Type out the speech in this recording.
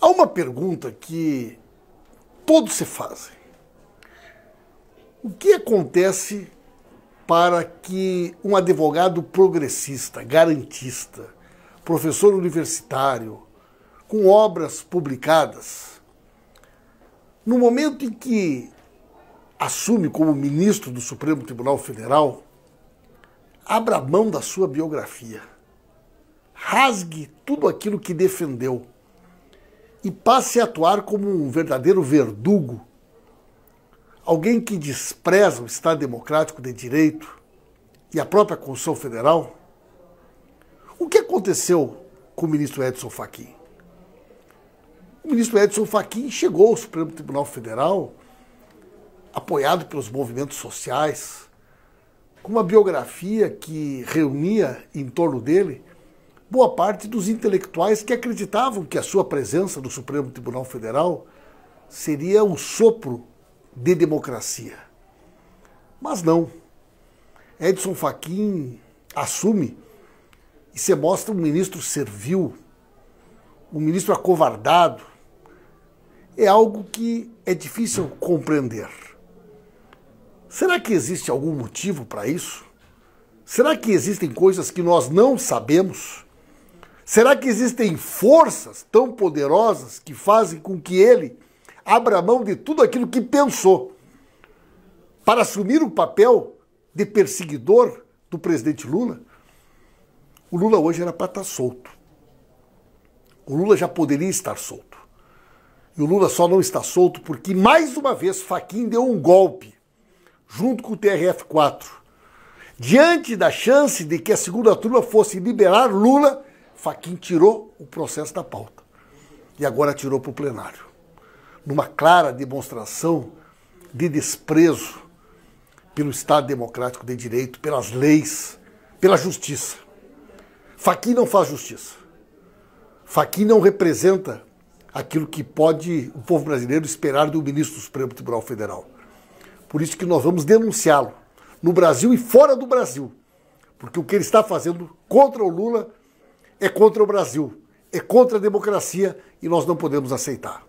Há uma pergunta que todos se fazem. O que acontece para que um advogado progressista, garantista, professor universitário, com obras publicadas, no momento em que assume como ministro do Supremo Tribunal Federal, abra mão da sua biografia, rasgue tudo aquilo que defendeu e passe a atuar como um verdadeiro verdugo, alguém que despreza o Estado Democrático de Direito e a própria Constituição Federal? O que aconteceu com o ministro Edson Fachin? O ministro Edson Fachin chegou ao Supremo Tribunal Federal apoiado pelos movimentos sociais, com uma biografia que reunia em torno dele boa parte dos intelectuais que acreditavam que a sua presença no Supremo Tribunal Federal seria um sopro de democracia. Mas não. Edson Fachin assume e se mostra um ministro servil, um ministro acovardado. É algo que é difícil compreender. Será que existe algum motivo para isso? Será que existem coisas que nós não sabemos? Será que existem forças tão poderosas que fazem com que ele abra mão de tudo aquilo que pensou para assumir o papel de perseguidor do presidente Lula? O Lula hoje era para estar tá solto. O Lula já poderia estar solto. E o Lula só não está solto porque, mais uma vez, Faquin deu um golpe junto com o TRF-4. Diante da chance de que a segunda turma fosse liberar Lula Faquin tirou o processo da pauta e agora tirou para o plenário. Numa clara demonstração de desprezo pelo Estado Democrático de Direito, pelas leis, pela justiça. Faquin não faz justiça. Faquin não representa aquilo que pode o povo brasileiro esperar do ministro do Supremo Tribunal Federal. Por isso que nós vamos denunciá-lo no Brasil e fora do Brasil, porque o que ele está fazendo contra o Lula é contra o Brasil, é contra a democracia e nós não podemos aceitar.